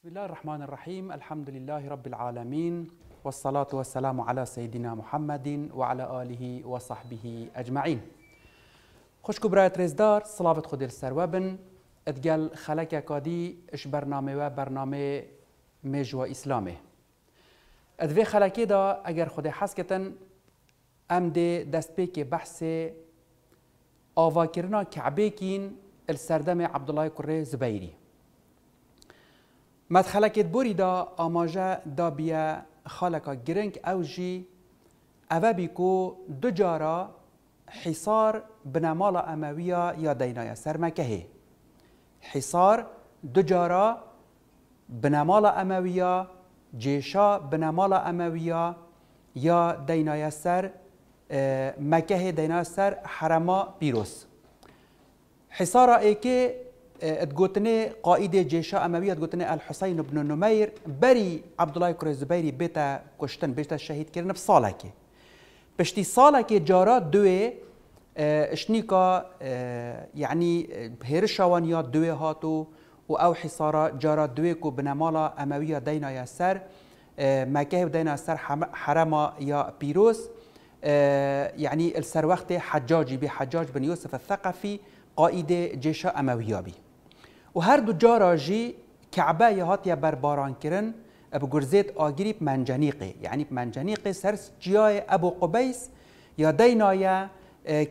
بسم الله الرحمن الرحيم الحمد لله رب العالمين والصلاة والسلام على سيدنا محمد وعلى آله وصحبه أجمعين خوشكو براية ريزدار صلاة خدير سروابن اتقال خلک اكادي اش برنامه و برنامه مجوى اسلامه ادوی خلکی دا اگر خود حسکتن ام ده دست که بحث آواكرنا كعبه كين السردم عبدالله كره زبیری مدخلکت بوری دا آماجه دا بیا خالکا گرنگ او جی او بیکو دو جارا حصار بنمال امویا یا دینایا سرمکه حصار دو جارا بنمال امویا جیشا بنمال امویا یا دینایا سر مکه دینایا سر حرما پیروس حصارا ای که تقوتني قائد جيش أموية تقوتني الحسين بن نمير بري عبد الله كري زبيري بيتا كشتن بيتا شهيد كرن بصالكي بشتي صالكي جارا دوي آه، اشنيكا آه، يعني آه، هيرشاوان يا دوي هاتو او حصارا جارا دوي كو بنمالا أموية دينا يا سر مكاهب دينا سر حرما يا بيروس يعني السر وقت حجاجي بحجاج بن يوسف الثقفي قائد جيش أموية بي و هر دو جارا جی کعبه یه هاتیه بر باران کرن ابو گرزیت آگیری منجنیقی یعنی منجنیقی سر جیای ابو قبیس یا دینایه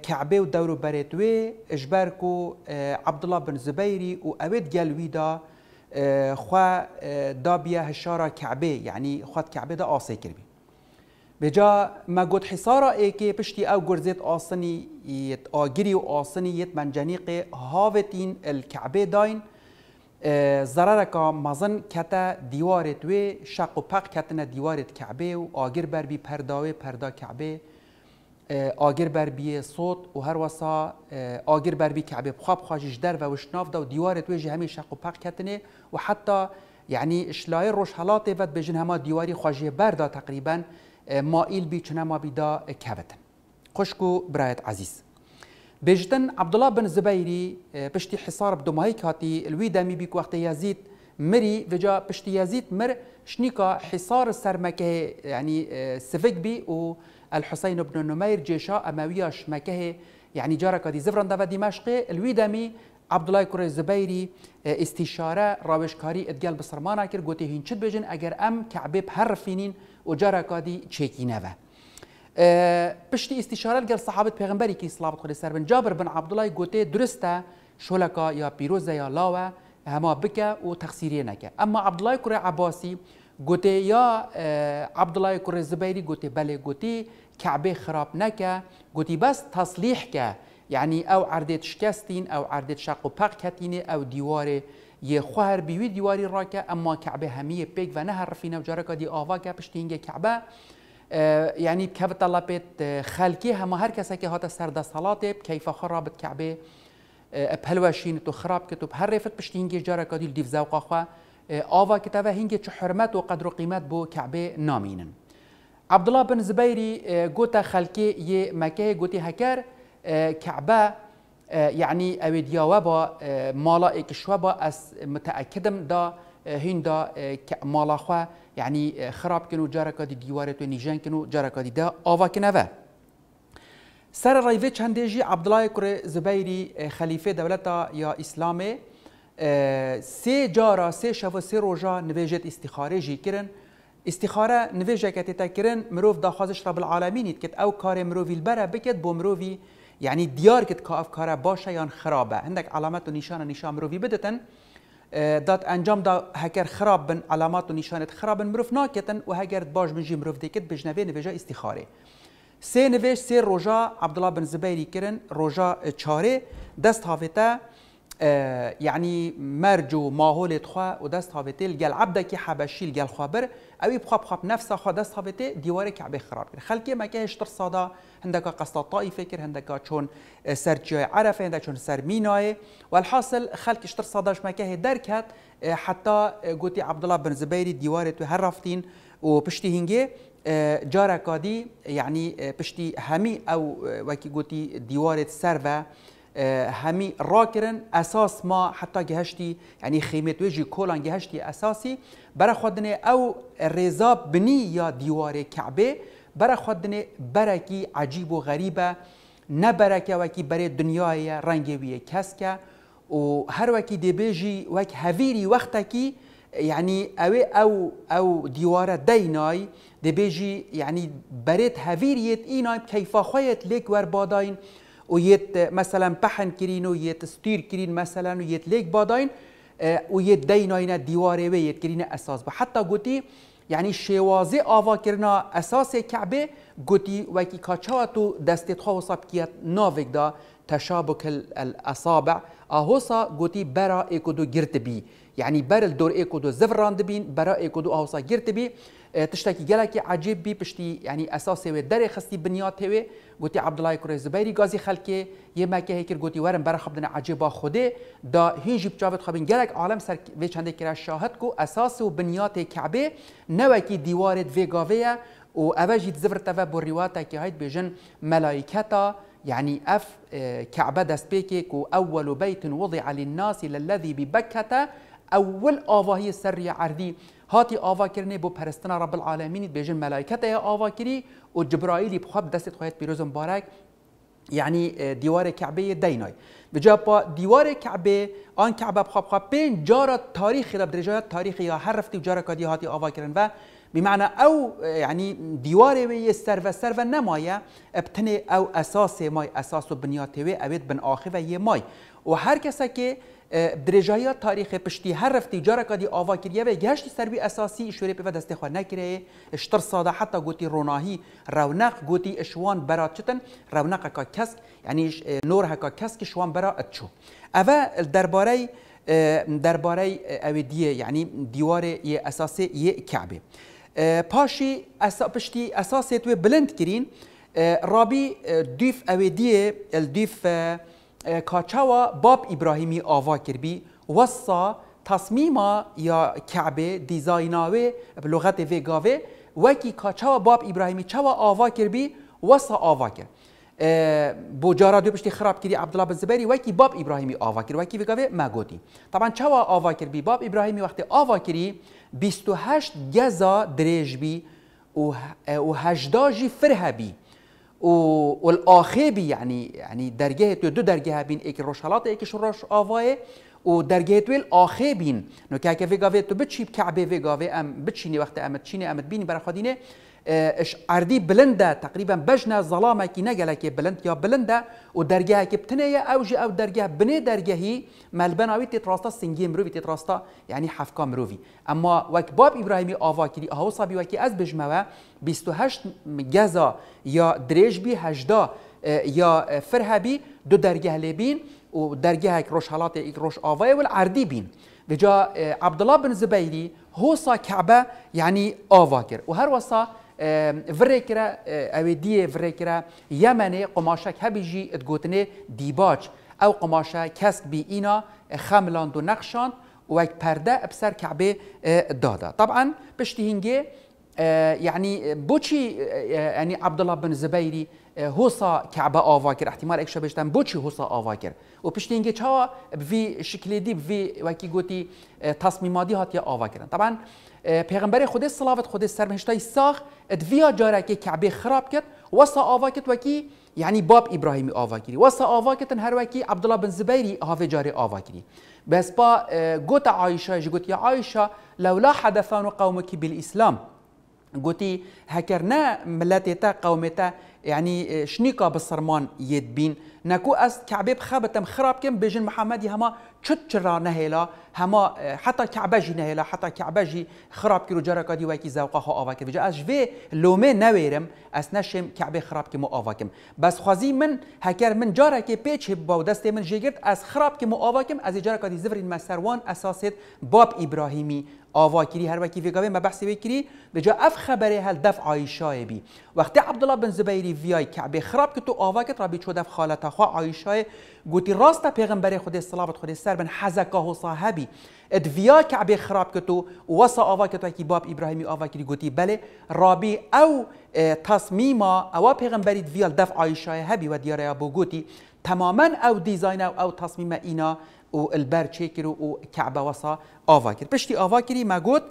کعبه و دورو برتوی اجبر کو عبدالله بن زبیری و اوید گلوی دا خوا دابیه هشارا کعبه یعنی خواد کعبه دا آسی کربی بجا ما گوت حصارا ای که پشتی او گرزیت آسنی یت آگری و آسنی یت منجنیق هاوتین الکعبه داین ضرر کا مزن کتا دیوارت و شق و پق کتن دیوارت کعبه و آگر بر بی پرداوه پردا کعبه آگر بر بی صوت و هر وسا آگر بر بی کعبه بخواب خواجش در و وشناف دا و دیوارت و جهمی شق و پق کتنه و حتی یعنی اشلای روش حالاته ود بجن همه دیواری خواجه بر دا تقریباً مائل بي چنما دا كابتن خشكو برايت عزيز بجتن عبد الله بن زبيري بشتي اه، حصار بدمهي كاتي الويدامي بيك وقت يزيد مري فجا بشتي يزيد مر شنيكا حصار السرمكه يعني اه، سفك بي و الحسين بن نمير جيشا امويه شمكه يعني جارك دي زفران دفا دمشق الويدامي عبد الله كور الزبيري اه، استشاره راوشكاري ادقال بسرمانا كر قوتي هين بجن اگر ام كعبه بهرفينين و جارا چێکینەوە. پشتی ئیسیشارە گەر سەحابت پێغمبەرێکی سلااب خۆی سەر بن جابر بن عبدڵای گوتێ درستە شۆلەکە یا پیرۆزە یا لاوە هەما بکە و تەخسیریە نەکە ئەمما عبدڵای کوڕێ عباسی گوتێ یا عبدڵای کوڕێ زبەیری گوتێ بەلێ گوتی کەعبێ خراپ نەکە گوتی بەس تەسلیح کە یعنی ئەو عردێت شکستین ئەو عردێت شەق و پەق کەتینێ ئەو دیوارێ یه خواهر بیوی دیواری را که اما کعبه همیه پیک و نه حرفی نوجاره که دی آوا که پشتینگه کعبه یعنی که طلبت خلکی همه هر کسی که هات سر دستالات کیف خرابت کعبه پلوشین تو خراب که تو هر رفت پشتینگه جاره که دیل دیو زوقا خواه آوا که تاوه هنگه چه حرمت و قدر و قیمت بو کعبه نامینن عبدالله بن زبیری گوتا خلکی یه مکه گوتی هکر کعبه يعني أودياوا با مالا إكشوا با أس متأكدم دا هندا مالا خوا يعني خراب كنو جاركا دي ديوارتو نيجان كنو جاركا دي دا آوا كنوا سر رایوه چنده جی عبدالله کره زبیری خلیفه دولتا یا اسلامه سه جارا سه شف و سه روژا نویجت استخاره جی کرن استخاره نویجه که تتا کرن مروف داخوازش رب العالمینید کت او کار مروفی البره بکت بو مروفی يعني ديارك كافكارا باشا يان خرابه عندك علامات ونشانه نشان مروفي بدتن دات انجام دا هكر خراب بن علامات ونشانه خراب مروف ناكتن وهكر باش بنجي مروف ديكت بجنبي نبيجا استخاره سه نویش سه روژا عبدالله بن زبیری کرن روژا چاره دست هاویتا آه، يعني مرجو ماهول خوا ودست دست هاوته عبدا كي حبشي لگل خابر أو بخوا بخوا بنفسه خوا دست هاوته ديوارك کعبه خراب کرد خلکی ما كيش صدا هندکا قصة طائفه کرد هندکا چون سر جای عرفه هندکا چون سر مینایه والحاصل خلک هشتر صداش ما درکت آه، حتی گوتی آه، عبدالله بن زبیری دیوار تو هر رفتین و پشتی هنجي جارا کادی يعني بشتي همي او وكي گوتی ديوارت سر همی راکرن اساس ما حتی گهشتی یعنی خیمت ویجی کولان گهشتی اساسی برا خودنه او رضا بنی یا دیوار کعبه برا خودنه برکی عجیب و غریبه نه برکه وکی برای دنیای رنگوی کس که و هر وکی دی بیجی وک هویری وقتا کی یعنی او او او دیواره دینای دی بیجی یعنی برید هویریت اینای کیفا خویت لیک ور باداین ويت مثلا بحن كرين ويت ستير كرين مثلا ويت ليك بادين آه، ويت ديناينا ديواري ويت كرين اساس حتى قلتي یعنی يعني شوازی آوا کرنا اساس کعبه گوتی وکی کاچاتو دست خوصب کیت ناوک دا تشابك الأصابع أهوسا قوتي برا إيكودو جرتبي يعني بر الدور إيكودو زفراند بين برا إيكودو أهوسا جرتبي إيه، تشتكي جلكي عجيب بي بشتي يعني أساسي ودري خستي بنيات هوي قوتي عبد الله كوري زبيري غازي خلكي يما كي هيك قوتي ورم برا خبدنا عجيبا خدي دا جيب بجافت خبين جلك عالم سر في چنده كرا شاهدكو أساسي وبنيات كعبة نوكي ديوارت في غاوية و أواجي تزفر تفا بوريواتا كي هيد بيجن ملايكتا يعني أف آه، كعبة سبيكيكو أول بيت وضع للناس للذي ببكة أول هي سری عردی هاتي آوا كرني بو پرستنا رب العالمين بيجن ملايكته ای آوا كري و بخواب دست خواهد بيروز مبارك يعني آه، ديوار كعبة ديناي بجا با كعبة کعبه آن كعبة بخواب خواب بين جارة تاريخ را درجایت تاریخی یا هر رفتی و آوا و بمعنی او یعنی یعنی دیواره وی سر و سر و نمایه ابتنه او اساس مای اساس و وی ابیت بن اخی و یه مای و هر کسی که درجای تاریخ پشتی هر رفتی جارا کدی آوا کریه و گشت سروی اساسی شوری په دست خو نکره اشتر ساده حتی گوتی روناهی رونق گوتی اشوان برات چتن رونق کا کس یعنی نور هکا کس که شوان برات چو اوا درباره درباره اویدیه یعنی دیوار اساسی یه کعبه Eh, پاشی پشتی اساسی توی بلند کرین eh, رابی دیف eh, اویدیه الدیف کاچاوا باب ابراهیمی آوا کربی وصا تصمیم یا کعبه دیزایناوه بلغت ویگاوه وکی کاچاوا باب ابراهیمی چاوا آوا کربی وصا آوا کرد بوجارا دو پشتی خراب کردی عبدالله بن زبیری وای کی باب ابراهیمی آوا کرد وای کی بگوی ما گوتی طبعا چوا آوا کرد بی باب ابراهیمی وقتی آوا کردی 28 گزا دریج بی و 18 جی فره بی و الاخه بی یعنی یعنی درگه تو دو درگه بین یک روشالات یک روش آوای و درگه توی الاخه بین نو که که وگاوی تو بچی کعبه وگاوی ام بچینی وقت امت چینی امت بینی برا خودینه آه، اش اردی بلنده تقریبا بجنه ظلامه کی نگله کی بلند یا بلنده او درگه کی بتنه او جی او درگه بنه درگهی ملبن اوی تتراستا سنگی تی تراستا یعنی يعني حفکا مروی اما وک باب ابراهیمی آوا کلی آهو و کی از بجمه 28 گزا یا دریج بی 18 آه، یا آه، فرهبی دو درگه لبین و درگه روش حالات یک روش آوای و العردی بین بجا عبدالله بن زبیری هو صا كعبه يعني آوا كر هر وسا Ehm, vrekira e, ew diyê vrekira Yemenê qomaşek hebî jî gotinê dîbaç ew qomaşe kesk bî îna e, xemland û nexşand وك پرده ابسر كعبه دادا طبعا بشتهنجي يعني بوشي يعني عبد الله بن زبيري هوسا كعبة آواكر احتمال اكشا بشتن بوشي هوسا آواكر و بشتهنجي چاوا بفي شكل دي بفي وكي قوتي تصميماتي هاتيا آواكرن طبعا پیغمبر خود صلاوت خود سر بهشتای ساخ دویا جارکه كعبي خراب كت وصا آوا وكي يعني باب ابراهیمی آوا وصا وسا آوا کردن هر وکی بن زبيري هافي جاري آوا بس با گوت عایشه جگوت یا عایشه لولا حدثان قومك بالاسلام قوتي هكرنا ملاتي تا قومتا يعني شنيكا بالصرمان يدبين نكو أس كعبيب خابتم تم خراب كم بيجن محمد هما چرا نهیلا هما حتی کعبجی نهیلا حتی کعبجی خراب کرد جرا کدی کی ها آوا کرد از جوی لومه نویرم از نشم کعبه خراب کی آوا بس خوازی من هکر من جارا که پیچ با دست من جیگرد از خراب کی آوا از جرا کدی زفرین مسروان اساسیت باب ابراهیمی آوا کری هر وکی ویگاوی ما بحثی بکری به جا اف خبری هل دفع عایشه بی وقتی عبدالله بن زبیری ویای کعبه خراب که تو آوا را رابی چود اف خالتا خوا عایشه گوتی راست پیغمبر خود و خود سر من حزکا و صاحبی ادویا کعبه خراب کتو و آوا کتو کی باب ابراهیمی آوا کی گوتی بله رابی او اه، تصمیما او پیغمبری دویال دفع عایشه هبی و دیاره بو گوتی تماما او دیزاین او او تصمیم اینا او البر چیکر او کعبه وسا آوا کرد پشتی آوا کری ما گوت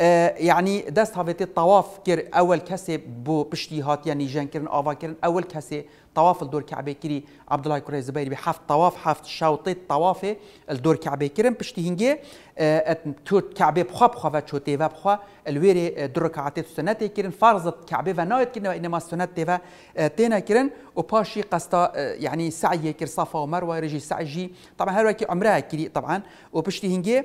يعني اه، دست هافت الطواف كر اول كسي بو بشتي هات يعني جان كرن آوا كرن اول كسي طواف الدور كعبي كري عبد الله كوري زبيري بحاف طواف حاف شاوطيت طوافه الدور كعبي كريم بشتي هنجي آه، توت كعبه بخوا بخوا و تشوتي بخوا الويري آه، درك عتيت سنتي كيرن فرضت كعبه فنايت كنا وانما السنة تيفا آه، تينا كيرن وباشي قستا يعني سعي كير صفا ومروه رجي سعجي طبعا هراكي عمرها كيري طبعا وبشتي هنجي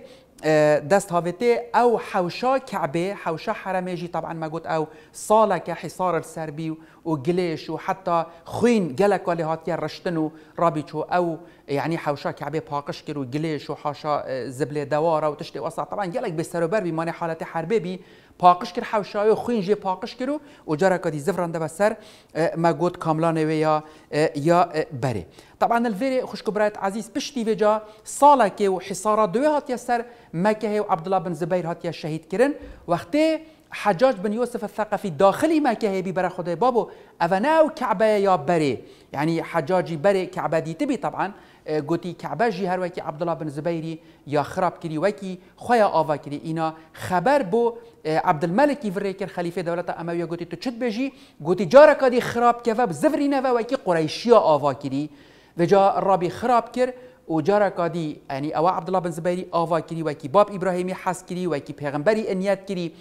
دست هافتي او حوشا كعبه حوشا حرميجي طبعا ما قلت او صاله كحصار السربي وجليش وحتى خوين جلك ولا هاتيا رشتنو رابيتشو او يعني حوشا كعبي باقش کرد جليش وحاشا آه، زبله دوارة وتشتي وصع طبعا جالك به بربي ماني حالة حربي بي باقش كير حوشا حوشای خوین جه پاقش کرد و جرا کدی زفرنده بسر آه، ما کاملانه و یا يا آه، بري طبعا الفيري خوش كبرات عزيز بشتي فيجا كي وحصارة دوي هاتيا سر مكه وعبد الله بن زبير هاتيا شهيد كرن وقتي حجاج بن يوسف الثقفي داخلي مكه بره خدای بابو افناو كعبه يا بري يعني حجاجي بري كعبه دي تبي طبعا گوتی کعبه جی هر وکی عبدالله بن زبیری یا خراب کری وکی خویا آوا کری اینا خبر بو عبدالملکی وری کر خلیفه دولت امویه گوتی تو چت بجی گوتی جارا کادی خراب کوا زفری نوا وکی قریشی آوا کری و جا رابی خراب کر و جارا کادی یعنی او عبدالله بن زبیری آوا کری وکی باب ابراهیمی حس کری وکی پیغمبری انیت کری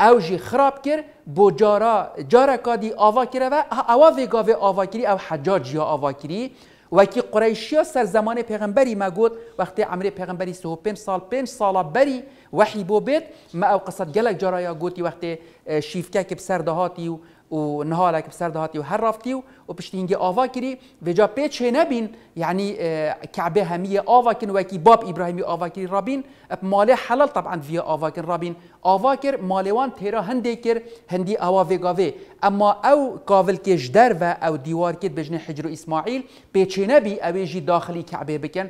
او جی خراب کر بو جارا جارا کادی آوا کرد و او وگاوه آوا کری او حجاج یا آوا و که قریشی ها سر زمان پیغمبری ما گوت وقتی عمر پیغمبری سه و پنج سال پنج سال بری وحی بو ما او قصد گلک جرایا گوتی وقتی شیفکه که بسر دهاتی و و نهارك بسر دهاتي وهرفتي وبشتينجي آوا كري وجا بيتش نبين يعني كعبة اه، همية آوا كن وكي باب إبراهيمي آوا كري رابين مالي حلال طبعا فيا آوا كن رابين آوا كر ماليوان تيرا هندي كر هندي آوا في غاوي أما أو قابل كيش در و أو ديوار كت بجن حجر إسماعيل بيتش نبي أو يجي داخلي كعبة بكن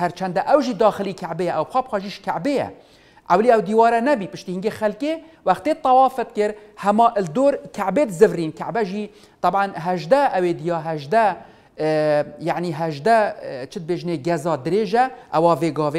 هرچند أو جي داخلي كعبة أو بخاب خاجيش كعبة اولی او دیواره نبی پشتینگی خلکی وقتی طوافت کرد هما الدور کعبه زفرین کعبه جی طبعا هجده او دیا هجده يعني هجده چت بجنه گزا دريجة او او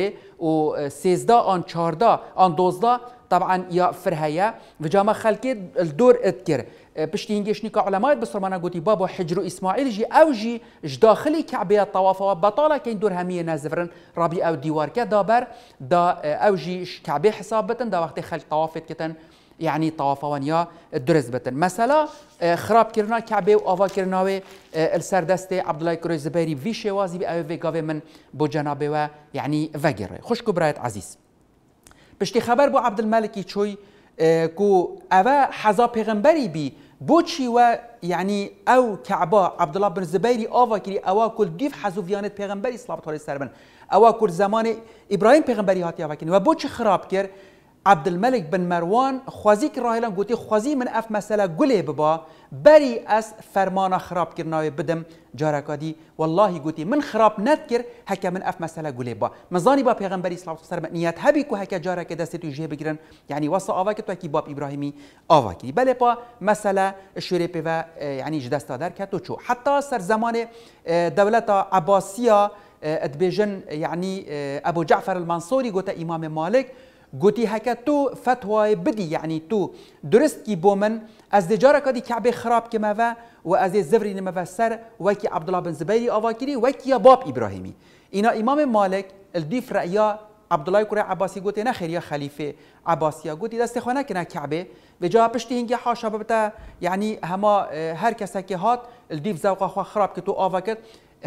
و سيزدا آن چارده آن دوزدا طبعا يا فرهايا فجاما خلكي الدور اذكر أه، باش ينجيش نيكا علماء بس رمانا قوتي بابا حجرو اسماعيل جي او جي اش داخلي كعبية الطواف وبطالة كين دور همية نازفرن رابي او ديوار كدابر دا أه، او جي كعبية حسابة دا وقت خلق طوافت كتن يعني طوافة ونيا درز بتن مثلا أه، خراب كرنا كعبه و آوا كرناوي السردستي عبد الله كروي زبيري في شوازي بأوي في من بو جنابه و يعني فجر خوش كبرايت عزيز پشتی خبر بو عبد الملکی چوی اه، کو اوا حزا پیغمبری بی بو چی و یعنی او کعبا عبد الله بن زبیری آوا کری اوا کل دیف حزو ویانت پیغمبری صلابت علیه سر بن اوا کل زمان ابراهیم پیغمبری هاتی آوا و بو چی خراب کرد عبدالملک بن مروان خوازی که راهلان خوازی من اف مسئله گله ببا بری از فرمان خراب کرناوی بدم جارکادی والله گوتی من خراب نت کر هک من اف مسئله گله با مزانی با پیغمبری صلی الله علیه و نیت هبی کو هک جارک دست تو جه بگیرن یعنی واسا که تو کی باب ابراهیمی آوا بل بله با مسئله شوری و یعنی جدستا در که تو چو حتی سر زمان دولت عباسیه ادبیجن یعنی ابو جعفر المنصوری گوتا امام مالک گوتی هکا تو فتوای بدی یعنی تو درست کی بومن از دجاره کدی کعبه خراب که و و از زفری نمو سر وکی عبدالله بن زبیری آواکری وکی باب ابراهیمی اینا امام مالک الدیف رأیا عبدالله کوره عباسی گوتی نه خیریا خلیفه یا گوتی دست خانه کنه کعبه به جا پشتی هنگی حاشا ببتا یعنی هما هر کسی که هات الدیف زوقه خراب که تو آوا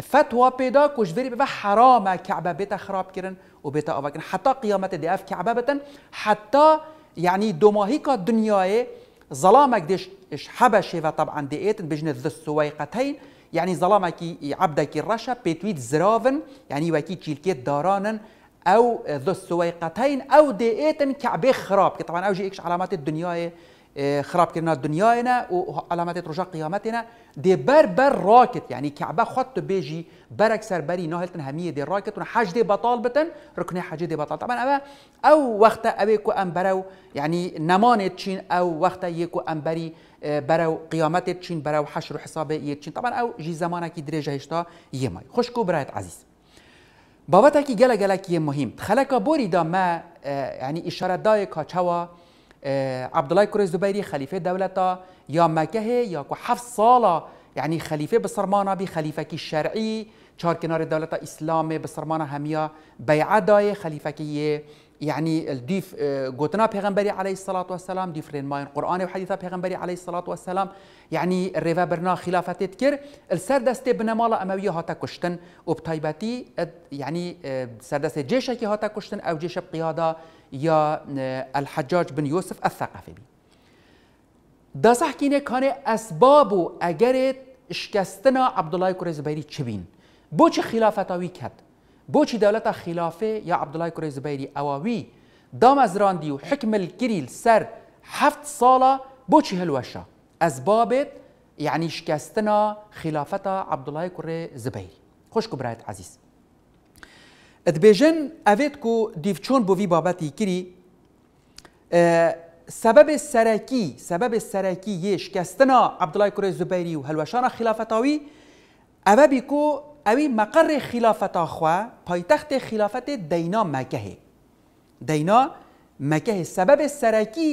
فتوى بيدا كوجبري ببا حرامة كعبة بيتا خراب كرن وبيتا أوفاكن حتى قيامة دي أف كعبة حتى يعني دوماهيكا دنياي ظلامك ديش إش حبشة طبعا ديئتن بجنة ذو السويقتين يعني ظلامك عبدك الرشا بيتويت زرافن يعني وكي تشيلكيت دارانن أو ذو السويقتين أو ديئتن كعبة خراب طبعا أو جيكش علامات الدنياي خراب و علامت وعلامات قیامت قيامتنا دي بر بر راکت يعني کعبه خط بيجي برك سربري ناهلتن هميه دي حج دی دي بتن ركني حج دي بطال طبعا أبا او وقت ابيكو امبرو يعني نمانه چین او وقت يكو امبري آه، برو قيامت تشين برو حشر حساب چین طبعا او جی زمانه كي درجه یه يماي خوشكو برايت عزيز بابتا كي جلا جلا كي مهم خلقا بوری دا ما آه، يعني اشاره دايك هاچوا آه، عبد الله كريز زبيري خليفه دولته يا مكه يا حف صالة يعني خليفه بصرمانة بخليفه كي الشرعي شار كنار دولت اسلام بصرمانة همیا بيعداي خليفة كي يعني الديف آه، قوتنا بيغنبري عليه الصلاة والسلام ديف رين ماين قرآن وحديثة بيغنبري عليه الصلاة والسلام يعني الريفا برنا خلافة تذكر السردسته بنمالا أموية هاتا كشتن وبطيبتي يعني آه، سردسته جيشة كي هاتا كشتن أو جيش بقيادة يا آه، الحجاج بن يوسف الثقفي دا صح كيني كان أسبابه أجرت شكستنا عبد الله بيري تشبين بوش خلافة ويكت بوچی دولت خلافه یا عبدالله کره زبیری اواوی دام از راندی و حکم الکریل سر هفت ساله بوچی هلوشا از بابت يعني شكاستنا خلافة عبد الله كوري زبيري خوش كبرات عزيز ادبيجن افيتكو ديفچون بوفي باباتي كري أه سبب السراكي سبب السراكي يش كاستنا عبد الله كوري زبيري وهلوشانا خلافتاوي أبابيكو اوی مقر خلافت آخوا پایتخت خلافت دینا مکه دینا مکه سبب سرکی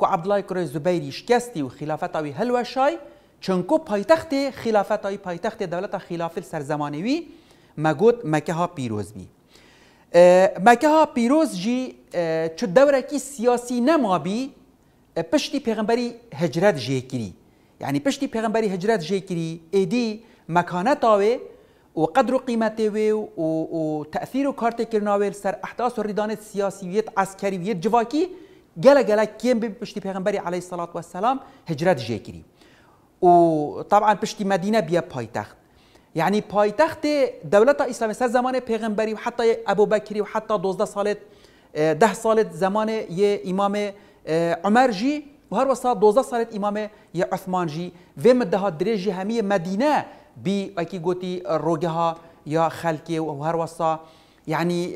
که عبدالله کره زبیری شکستی و خلافت آوی هلوشای چونکو پایتخت خلافت آوی پایتخت دولت خلافت سرزمانوی مگود مکه ها پیروز بی مکه ها پیروز جی چو دوره کی سیاسی نما بی پشتی پیغمبری هجرت جی کری یعنی پشتی پیغمبری هجرت جی کری ایدی مکانت آوی وقدر قيمته قیمت وی و تاثیر سر احداث و السياسية سیاسی و عسکری و جل گله گله کیم عليه الصلاة والسلام هجرات جاكري وطبعا بشتي مدينة بيا بايتخت يعني بايتخت دولة إسلام سر زمان پیغمبری وحتى ابو بكري وحتى حتی صالة اه، ده صالة زمان يا امام اه، عمر جي وهر هر وسط صالة امام يا عثمان جي في مدها دريجي همية مدينة بی روگه ها یا خلکی و هر واسه یعنی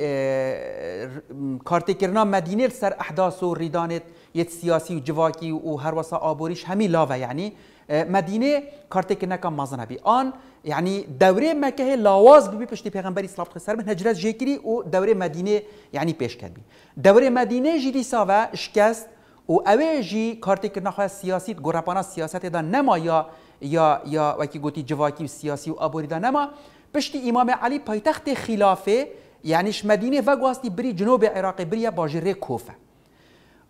کارت کرنا مدینه سر احداث و ریدانت یت سیاسی و جواکی و هر وسا آبوریش همی لاوه یعنی مدینه کرنا کم مازنه بی آن یعنی دوره مکه لاواز بی پشتی پیغمبر اسلام خسر من هجرت جیکری و دوره مدینه یعنی پیش کرد بی دوره مدینه جیری ساوه شکست و اوه جی کرنا خواه سیاسی گرپانا سیاست دا نمایا یا یا وکی گوتی جواکی سیاسی و آبوریدان اما پشتی امام علی پایتخت خلافه یعنیش مدینه و گواستی بری جنوب عراق بری باجره کوفه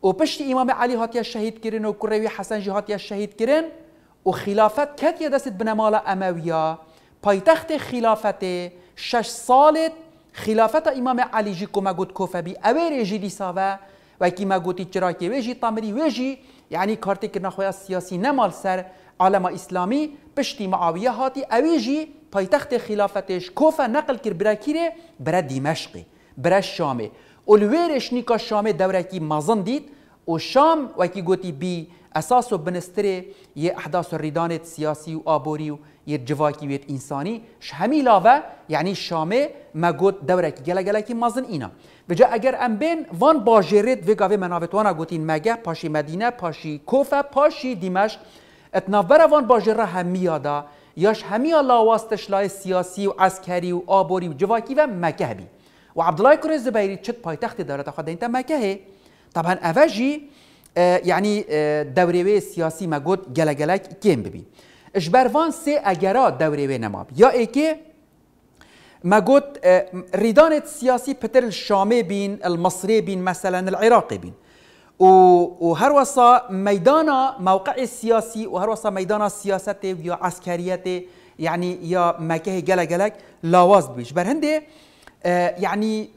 و پشتی امام علی هاتیا شهید کرن و کروی حسن جی هاتیا شهید کرن و خلافت یا دست بنمال امویا پایتخت خلافت شش سالت خلافت امام علی جی کو گوت کوفه بی اوه دی ساوه و کی مگوتی چراکی ویجی تامری ویجی یعنی کارتی که خویا سیاسی نمال سر عالم اسلامی پشتی معاویه هاتی اویجی پایتخت خلافتش کوفه نقل کر برای کیره برای دمشق برای شامه اولویرش نیکا شامه دوره کی مازن دید و شام وکی گوتی بی اساس و بنستره یه احداث و ریدانت سیاسی و آبوری و یه جواکی و انسانی شهمی لاوه یعنی شامه مگود دوره کی گله گله کی مازن اینا بجا اگر ام بین وان باجرت و گاوه مناوتوانا گوتین مگه پاشی مدینه پاشی کوفه پاشی دمشق اتناف بروان با همی همیادا یاش آلا لاواستش لای سیاسی و عسکری و آبوری و جواکی و مکه بی و عبدالله کره زبیری چت پایتخت دارد خود اینتا مکه طبعا اوجی یعنی دوره سیاسی مگود گلگلک کم ببین اجبروان سه اگرا دوره نماب یا ایکه گود ریدانت سیاسی پتر شامی بین، المصری بین، مثلا العراقی بین وهروسا ميدانا موقع السياسي وهروسا ميدانا سياساتي ويا عسكريته يعني يا مكه جلا جلك لاواز بيش برهندي آه يعني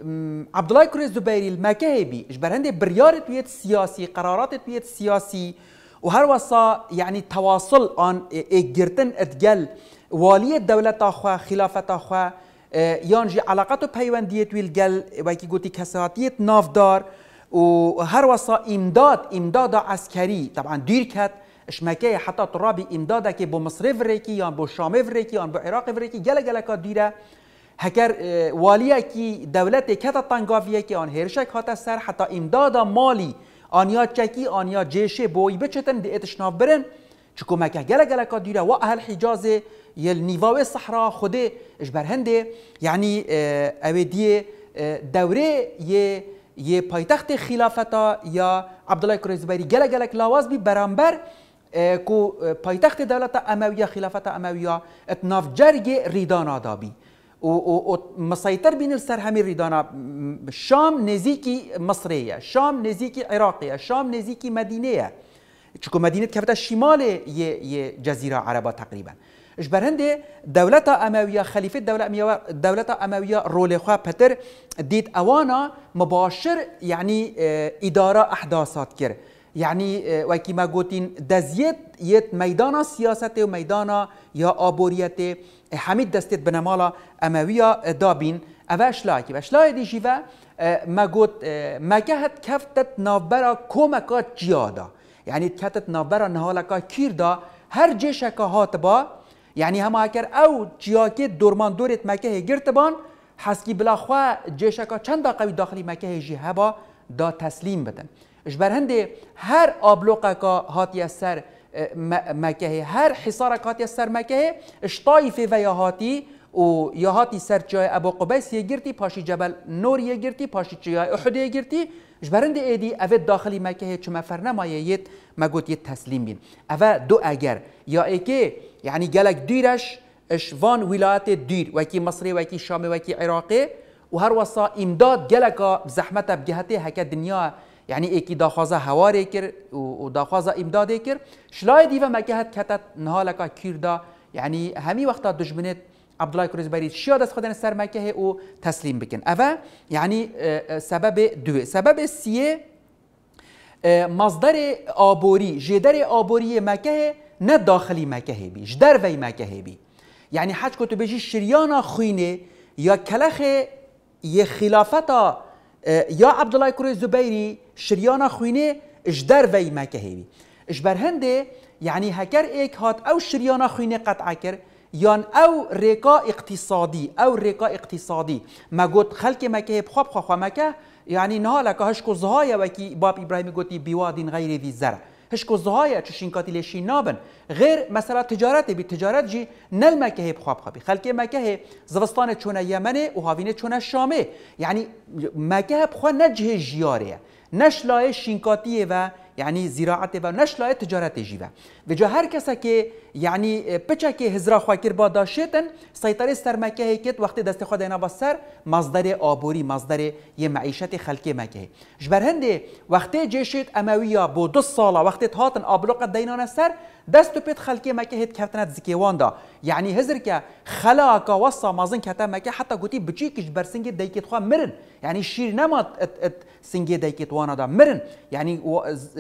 عبد الله كريز زبيري المكهبي جبر هندي بريارة تويت سياسي قرارات ويت السياسي وهروسا يعني تواصل آن إجرتن اه، اتجل والية دولة أخوة خلافة اه، أخوة يانجي علاقات بيوان ديت جل ويكي قوتي كساتيت نافدار و هر وصا امداد امداد عسکری طبعا دیر کرد شمکه حتی ترابی امداد که با مصر ورکی یا با شام ورکی یا با عراق ورکی گله گله کا دیره هکر والیه کی دولت کتا تنگاویه که آن هرشک هاته سر حتی امداد مالی آنیا چکی آنیا جیشه بوی بچتن دی اتشناف برن چکو مکه گله گله کا دیره و اهل حجاز یل نیواو صحرا خوده اش یعنی اوی دوره یه یه پایتخت خلافتا یا عبدالله کرزبری گله گله لاواز بی برانبر کو پایتخت دولت یا خلافت یا اتناف جرگ ریدان آدابی و, و, مسیطر بین سر ریدانا شام نزیکی مصریه شام نزیکی عراقیه شام نزیکی مدینه چکو مدینه کفتا شمال یه جزیره عربا تقریبا جبر هندي دولة أموية خليفة دولة أموية دولة أموية رولي خوا بتر ديت أوانا مباشر يعني إدارة أحداثات كر يعني وكي ما قوتين دزيت يت ميدانا سياسة وميدانا يا أبوريتي حميد دستيت بنمالا أموية دابين أفاش لايكي باش لاي دي جيفا ما قوت ما كهت كفتت نابرا كومكا جيادا يعني كهتت نابرا نهالكا كيردا هر جيشكا هاتبا یعنی هم اگر او چیاکی دورمان دورت مکه گرت بان حسکی بلا خوا جشکا چند قوی داخلی مکه جی هبا دا تسلیم بدن اش هنده هر آبلوقه که هاتی سر مکه هر حصار که هاتی سر مکه طایفه و یا هاتی و یا هاتی سر جای ابو قبیس یه گرتی پاشی جبل نور یه گرتی پاشی جای احد یه گرتی جبرند ایدی اوه داخلی مکه چما فرنماییت مگوت گوتیت تسلیم بین اوه دو اگر یا ایکه یعنی گلک دیرش اش وان ولایت دیر وکی مصری وکی شام وکی عراقی و هر وصا امداد گلک زحمت بجهت هکه دنیا یعنی ایکی داخوازه هواره کر و داخوازه امداد کر شلای دیوه مکه هت کتت نهالکا کرده یعنی همی وقتا دجمنت عبدالله کروزبری شیاد از خودن سر مکه او تسلیم بکن اوه یعنی سبب دو سبب سیه مصدر آبوری جدر آبوری مکه نه داخلی مکه بی جدر وی مکه بی یعنی حج کتو بجی شریان خوینه یا کلخ یه خلافت یا عبدالله کروی زبیری شریان خوینه جدر وی مکه بی اجبر هنده یعنی هکر ایک هات او شریان خوینه قطع کرد یان او ریکا اقتصادی او ریکا اقتصادی ما گوت خلک مکه بخواب خواب مکه یعنی نه لکه هشکو زهای وکی باب ابراهیم گوتی بیوادین غیر ذی زره، هشکو زهای چشین نابن غیر مثلا تجارت بی تجارت جی نل مکه بخواب خوابی خلک مکه زوستان چونه یمنه و هاوین چونه شامه یعنی مکه بخوا نجه جیاره نشلای شینکاتیه و یعنی زراعت و نشلای تجارت جیوه و جا هر کسا که یعنی پچه که هزرا خواکر با داشتن سیطره سرمکه هیکت وقتی دست خود اینا سر مصدر آبوری مصدر یه معیشت خلکی مکه جبر هنده وقتی جشید امویا با دو سالا وقتی هاتن آبلوق دینان سر دست پیت خلکی مکه هیت کفتنت زکیوان دا یعنی هزر که خلاکا وصا مازن کتا مکه حتی گوتی بچی کش بر سنگ دیکت خواه مرن یعنی شیر نما سنگ دیکت وانا دا مرن یعنی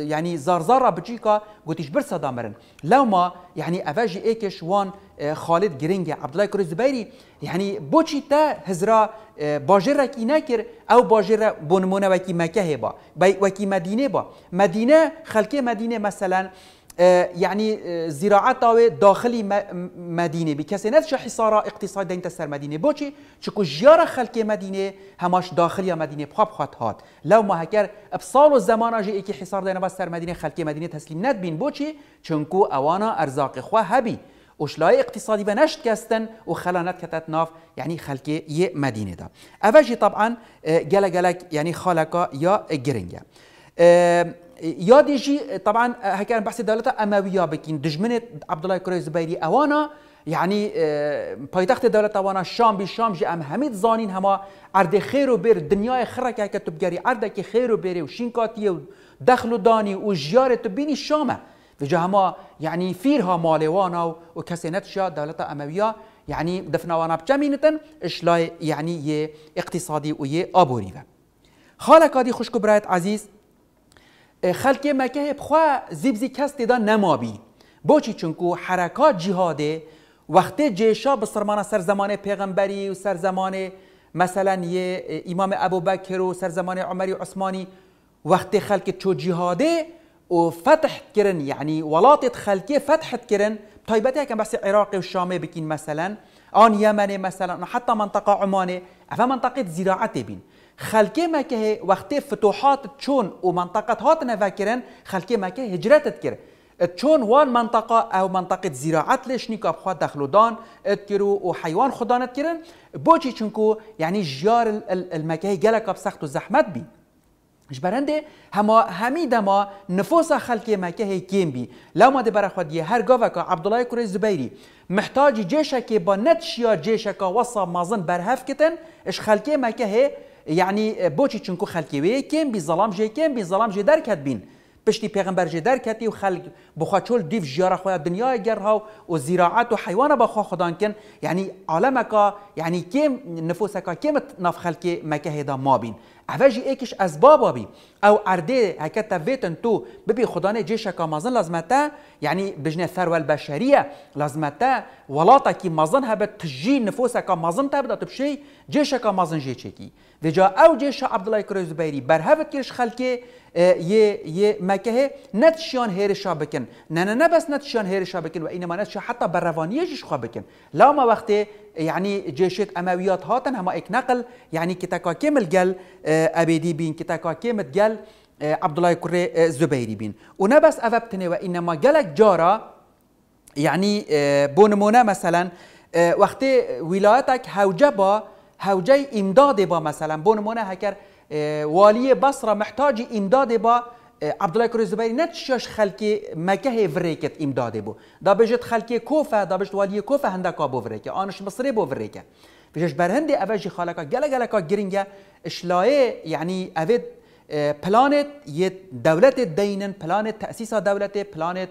يعني زرزره بجيكا قوتيش برسا دامرن لو ما يعني افاجي ايكش وان آه، خالد جرينجا عبد الله كريز زبيري يعني بوشي تا هزرا آه، باجره كي ناكر او باجره بونمونا وكي مكه با وكي مدينه با مدينه خلقي مدينه مثلا آه، يعني آه، زراعات داخل داخلي مدينه بكسي نفس حصار اقتصاد دين تسر مدينه بوشي شكو جيارة خلق مدينه هماش داخلي مدينه بخاب خط هات لو ما هكر ابصال الزمان جي ايكي حصار دين بس مدينه خلق مدينه تسليم ند بين بوشي چنكو اوانا ارزاق خو هبي وشلاي اقتصادي به نشت وخلانات و خلانت کتت ناف يعني خلق يه مدينة دا اواجي طبعا آه، گله گلک یعنی خالکا یا گرنگه یادی جی طبعا اه، هکار بحث دولت امویا بکین دجمن عبدالله کره زبیری اوانا یعنی اه، پایتخت دولت اوانا شام بی شام جی ام همید زانین هما ارد خیر و بر دنیای خره که تو بگری ارد که خیر و بیر و شینکاتی و دخل و دانی و جیار تو بینی شامه و جا هما یعنی فیرها مالوانا و کسی نتشا دولت امویا يعني دفنوانا بچمینتن اشلاي يعني یه اقتصادی و یه خالك خاله خشكو برايت عزيز خلق مکه بخوا زیبزی کس دیدا نمابی بوچی چونکو حرکات جهاده وقتی جیشا به سرمان سر زمان پیغمبری و سر زمان مثلا یه امام بکر و سر زمان عمری عثمانی وقتی خلق چو جهاده و فتح کرن یعنی ولات خلقی فتح کرن طیبتها یکم بس و شامه بکین مثلا آن یمنه مثلا حتی منطقه عمانه افا منطقه زراعة بین خلکی مکه وقتی فتوحات چون و منطقه هات نفکرن خلکی مکه هجرت کرد چون وان منطقه او منطقه زراعت لش نیکاب خوا دخلو دان اتکرو و حیوان خدا نتکرن بوچی بوشي چونكو يعني جار المكاهي جالك بسخت وزحمت بي جبرنده هما همی دما نفوس خلکی مکه کیم بی لما ده بر خود هر گاوه کا عبدالله کوری زبیری محتاج جیشه که با نتشیا جیشه کا وصا مازن برهف کتن اش خلکی مکه یعنی بۆچی چونکو خلکی وەیە کیم بی ظلام جی کیم بی ظلام جی درکت بین پشتی پیغمبر جی درکتی و خلق بخوا چول دیف ژێرە خۆیان دنیای ها و زراعت و حیوانە بەخوا کن. یعنی کا یعنی نف نفوسەکە مکه مکه هدا ما بین. مابین ایکش ئێکیش بی او اردي هكا تفيتن تو ببي خدانه جيشك مازن لازمتا يعني بجنا الثروه البشريه لازمتا ولاتا كي مازن هبت تجي نفوسك مازن تبدا تبشي جيشك مازن جيشكي دجا او جيش عبدالله الله كروز بيري برهبت كيرش خلقه آه، يه يه مكه نتشيان هير شابكن نانا نبس نتشيان هير شابكن وانما نتشي حتى برفانيه جيش خابكن لا ما وقت يعني جيشت امويات هاتن هما اك نقل يعني كتاكا كامل جل آه، ابيدي بين كتاكا كامل جل عبدالله کره زبیری بین. و بس اذب تنه و اینما جارا یعنی بونمونه مثلا وقتی ولایتک هوجه با هوجه امداد با مثلا بونمونه هکر والی بصر محتاج امداد با عبدالله کره زبیری نه شاش خلکی مکه وریکت امداد با دا بجت خلکی کوفه دا بجت والی کوفه هندکا با وریکه آنش مصری با وریکه پیشش برهنده اوجی خالکا گلگلکا گرنگه اشلاه یعنی اوید پلان یه دولت دینن پلان تأسیس دولت پلانت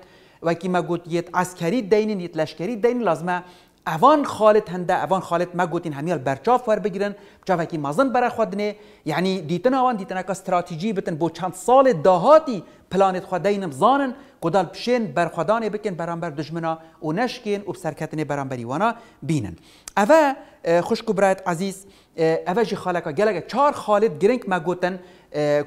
کی ما گوت یه عسکری دینن یه لشکری دین لازمه اوان خالد هنده اوان خالد ما گوتین همیال برچاف ور بگیرن چاوه کی مازن بر خودنه یعنی دیتن اوان دیتن که استراتیجی بتن بو چند سال دهاتی پلانت خود دینم زانن گدال پشین برخودانه بکن برانبر دشمنا و نشکین و سرکتنه برانبری وانا بینن اوه خوشکو برایت عزیز اوه جی خالکا گلگه چار خالد گرنگ ما گوتن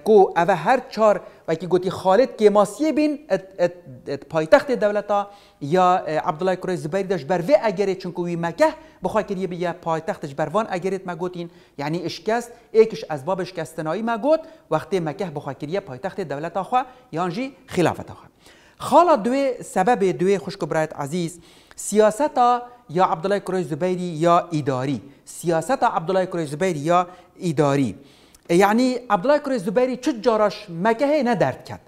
کو او هر چار که گوتی خالد که ماسیه بین ات, ات, ات پایتخت دولتا یا عبدالله کرای زبیر داشت بر وی اگره چون وی مکه بخوای کریه بیا پایتختش بروان اگرت ما یعنی اشکست ایکش از باب اشکستنایی ما وقتی مکه بخوای کریه پایتخت دولتا خواه یانجی خلافت خواه خالا دوی سبب دوی خوشک برایت عزیز سیاستا یا عبدالله کرای زبیری یا اداری سیاستا عبدالله کرای زبیری یا اداری يعني عبد الله زبیری چه جارش ما ندرد کرد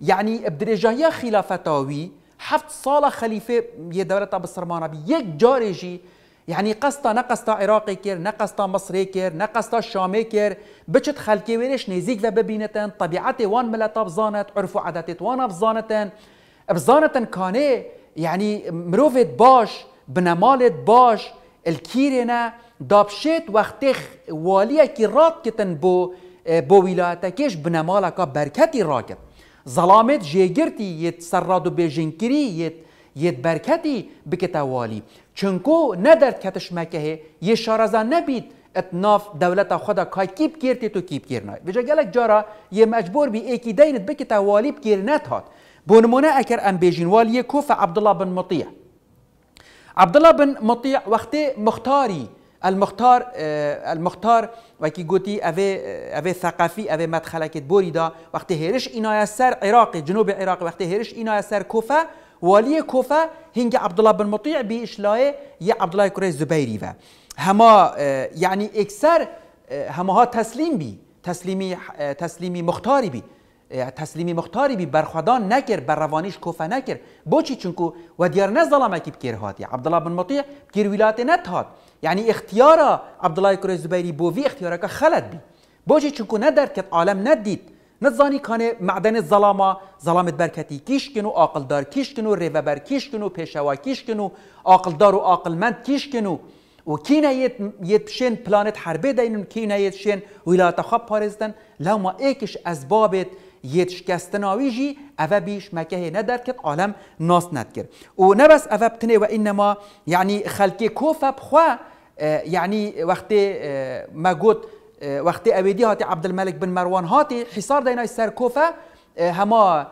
يعني بدرجه خلافتاوی خلافتاوي حفت صالة خليفة دولت بسرمانه بيك جارجي يعني قصتا نقصتا عراقي كير نقصتا مصري كير نقصتا شامي كير بچت خلقي ويرش نزيك ببينتن طبيعتي وان ملتا بزانت عرفو عاداتي وانا بزانتن بزانتن كاني يعني مروفت باش بنمالت باش الكيرنا دابشت وقت واليا كي رات كتن بو بو ولايتكش بنمالك بركتي راكت ظلامت جيگرتي يت سراد و بجنكري يت يت بركتي بكتا والي چنكو ندر كتش مكه يشارزا نبيت اتناف دولت خدا که کیب کرتی تو کیب کرنای بجا گلک جارا یه مجبور بی ایکی دینت بکی توالیب کرنت هات بونمونه اکر ام بیجین والیه کوف عبدالله بن مطیه عبد الله بن مطيع وقت مختاري المختار اه، المختار وكي قوتي افي افي اه، ثقافي افي مدخله مدخلکت بوريدا وقت هيرش اینا سر عراق جنوب عراق هيرش هرش اینا سر ولي كوفا کوفه عبد الله بن مطيع بی اشلای یا عبدالله کره زبیری و هما اه، یعنی اکثر همها تسلیم بی تسليمي تسليمي مختاری تسلیمی مختاری بی خدا نکر بر روانیش کوفه نکر بوچی چونکو و دیار نه ظلمه کی بکیر هات عبدالله بن مطیع بکیر ولایت نت هات یعنی اختیار عبدالله کره زبیری بووی اختیار که خلط بی بوچی چونکو نه که کت عالم ندید زانی کانه معدن ظلامه ظلامت برکتی کیش کنو عاقل دار کیش کنو بر کیش کنو پیشوا کیش کنو عاقل دار و عاقلمند کیش کنو و کی نیت یت پلانت حربه دینن کی نیت شین ولایت خب ما ایکش اسبابت یتشکستناوی جی اوه بیش مکه ندر کت عالم ناس ند و نبس اوه بتنه و انما یعنی خلکی کوفه بخوا اه، یعنی وقتی اه، ما گوت اه، وقتی اویدی هاتی عبدالملک بن مروان هاتی حصار دینای سر کوفه هما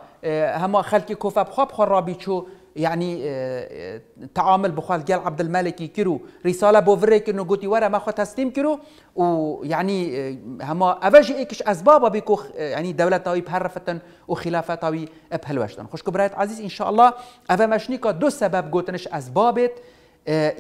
هما خلکی کوفه بخوا بخوا رابی چو يعني آه، آه، تعامل بخال جل عبد الملك كرو رساله بوفريك إنه گوتی ورا ما خد تسليم كرو ويعني آه، هما أفجأ إيش اسباب بيكو يعني دولة طوي بحرفة وخلافة طوي تاوی پهلوشتن خوش كبرات عزيز ان شاء الله اوه مشنیکا دو سبب گوتنش اسبابت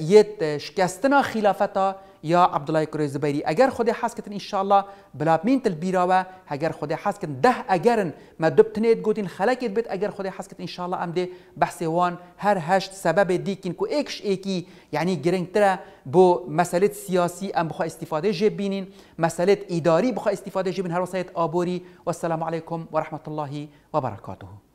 يتشكستنا شکستنا یا عبدالله کوری زبیری اگر خودی حس کتن الله بلا مین تل و اگر خودی حس کن ده اگر ما دبتنید گوتین خلکت بیت اگر خودی حس کتن شاء الله امده بحث وان هر هشت سبب دیکین کو اکش ایکی یعنی گرنگتره بو مساله سیاسی ام بخوا استفاده جبینین مساله اداری بخوا استفاده جبین هر وسایت آبوری والسلام علیکم ورحمه الله وبركاته